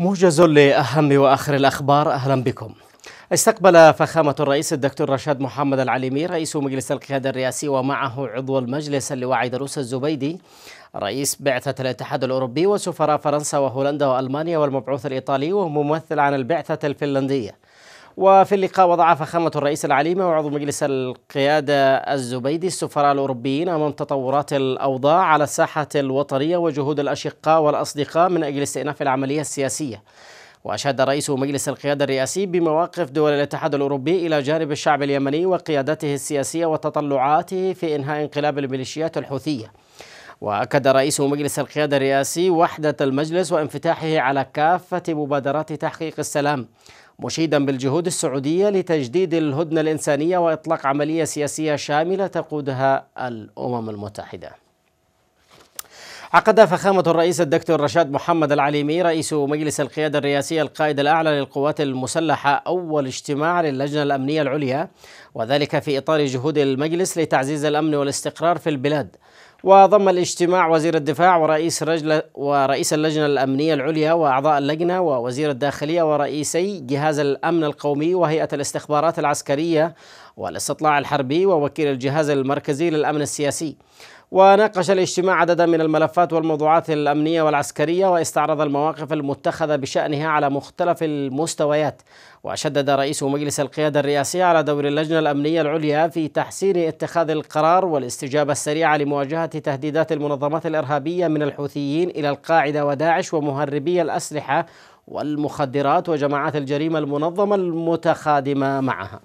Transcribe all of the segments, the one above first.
موجز لأهم وآخر الأخبار أهلا بكم استقبل فخامة الرئيس الدكتور رشاد محمد العليمي رئيس مجلس القيادة الرئاسي ومعه عضو المجلس اللواء دروس الزبيدي رئيس بعثة الاتحاد الأوروبي وسفراء فرنسا وهولندا وألمانيا والمبعوث الإيطالي وممثل عن البعثة الفنلندية وفي اللقاء وضع فخامة الرئيس العليمي وعضو مجلس القيادة الزبيدي السفراء الأوروبيين أمام تطورات الأوضاع على الساحة الوطنية وجهود الأشقاء والأصدقاء من أجل استئناف العملية السياسية وأشاد رئيس مجلس القيادة الرئاسي بمواقف دول الاتحاد الأوروبي إلى جانب الشعب اليمني وقيادته السياسية وتطلعاته في إنهاء انقلاب الميليشيات الحوثية وأكد رئيس مجلس القيادة الرئاسي وحدة المجلس وانفتاحه على كافة مبادرات تحقيق السلام مشيدا بالجهود السعودية لتجديد الهدنة الإنسانية وإطلاق عملية سياسية شاملة تقودها الأمم المتحدة عقد فخامة الرئيس الدكتور رشاد محمد العليمي رئيس مجلس القيادة الرئاسي القائد الأعلى للقوات المسلحة أول اجتماع للجنة الأمنية العليا وذلك في إطار جهود المجلس لتعزيز الأمن والاستقرار في البلاد وضم الاجتماع وزير الدفاع ورئيس رجل ورئيس اللجنة الأمنية العليا وأعضاء اللجنة ووزير الداخلية ورئيسي جهاز الأمن القومي وهيئة الاستخبارات العسكرية والاستطلاع الحربي ووكيل الجهاز المركزي للأمن السياسي وناقش الاجتماع عددا من الملفات والموضوعات الامنيه والعسكريه واستعرض المواقف المتخذه بشانها على مختلف المستويات وشدد رئيس مجلس القياده الرئاسيه على دور اللجنه الامنيه العليا في تحسين اتخاذ القرار والاستجابه السريعه لمواجهه تهديدات المنظمات الارهابيه من الحوثيين الى القاعده وداعش ومهربي الاسلحه والمخدرات وجماعات الجريمه المنظمه المتخادمه معها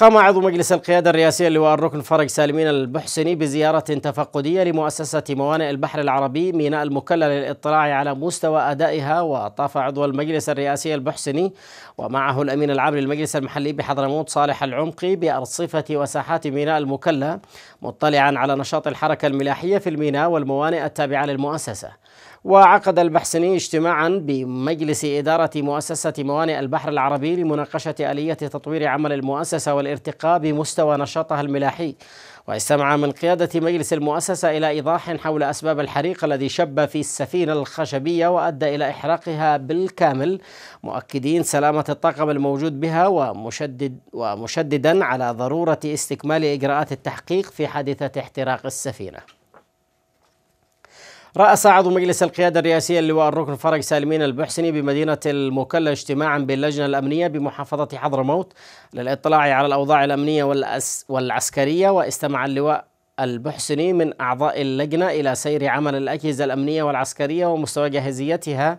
قام عضو مجلس القيادة الرئاسية اللواء الركن فرج سالمين البحسني بزيارة تفقدية لمؤسسة موانئ البحر العربي ميناء المكلل للاطلاع على مستوى أدائها وطاف عضو المجلس الرئاسي البحسني ومعه الأمين العام للمجلس المحلي بحضرموت صالح العمقي بأرصفة وساحات ميناء المكلا مطلعا على نشاط الحركة الملاحية في الميناء والموانئ التابعة للمؤسسة وعقد المحسني اجتماعا بمجلس إدارة مؤسسة موانئ البحر العربي لمناقشة آلية تطوير عمل المؤسسة والارتقاء بمستوى نشاطها الملاحي واستمع من قيادة مجلس المؤسسة إلى إيضاح حول أسباب الحريق الذي شب في السفينة الخشبية وأدى إلى إحراقها بالكامل مؤكدين سلامة الطاقم الموجود بها ومشدد ومشددا على ضرورة استكمال إجراءات التحقيق في حادثة احتراق السفينة رأس عضو مجلس القيادة الرئاسية اللواء الركن فرج سالمين البحسني بمدينة المكلا اجتماعا باللجنة الأمنية بمحافظة حضرموت للاطلاع على الأوضاع الأمنية والأس والعسكرية واستمع اللواء البحسني من أعضاء اللجنة إلى سير عمل الأجهزة الأمنية والعسكرية ومستوى جاهزيتها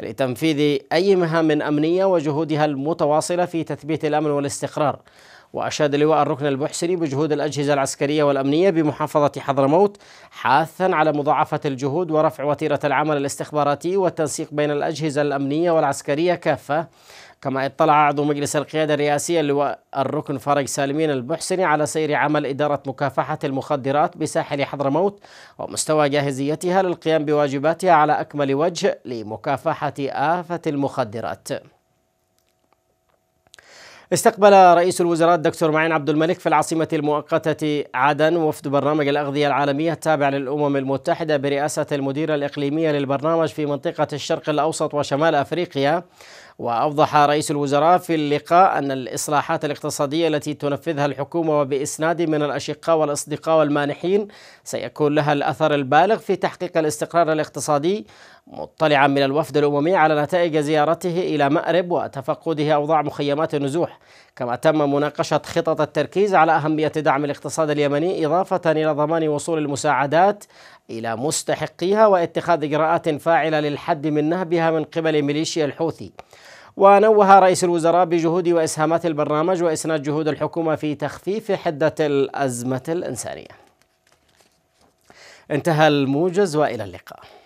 لتنفيذ أي مهام أمنية وجهودها المتواصلة في تثبيت الأمن والاستقرار وأشاد لواء الركن البحسري بجهود الأجهزة العسكرية والأمنية بمحافظة حضرموت حاثا على مضاعفة الجهود ورفع وتيرة العمل الاستخباراتي والتنسيق بين الأجهزة الأمنية والعسكرية كافة كما اطلع عضو مجلس القيادة الرئاسية اللواء الركن فرج سالمين البحسني على سير عمل إدارة مكافحة المخدرات بساحل حضرموت ومستوى جاهزيتها للقيام بواجباتها على أكمل وجه لمكافحة آفة المخدرات استقبل رئيس الوزراء الدكتور معين عبد الملك في العاصمة المؤقتة عدن وفد برنامج الأغذية العالمية التابع للأمم المتحدة برئاسة المديرة الإقليمية للبرنامج في منطقة الشرق الأوسط وشمال أفريقيا وأوضح رئيس الوزراء في اللقاء أن الإصلاحات الاقتصادية التي تنفذها الحكومة وبإسناد من الأشقاء والأصدقاء والمانحين سيكون لها الأثر البالغ في تحقيق الاستقرار الاقتصادي مطلعا من الوفد الأممي على نتائج زيارته إلى مأرب وتفقده أوضاع مخيمات النزوح كما تم مناقشة خطط التركيز على أهمية دعم الاقتصاد اليمني إضافة إلى ضمان وصول المساعدات إلى مستحقيها واتخاذ إجراءات فاعلة للحد من نهبها من قبل ميليشيا الحوثي ونوه رئيس الوزراء بجهود وإسهامات البرنامج وإسناد جهود الحكومة في تخفيف حدة الأزمة الإنسانية انتهى الموجز وإلى اللقاء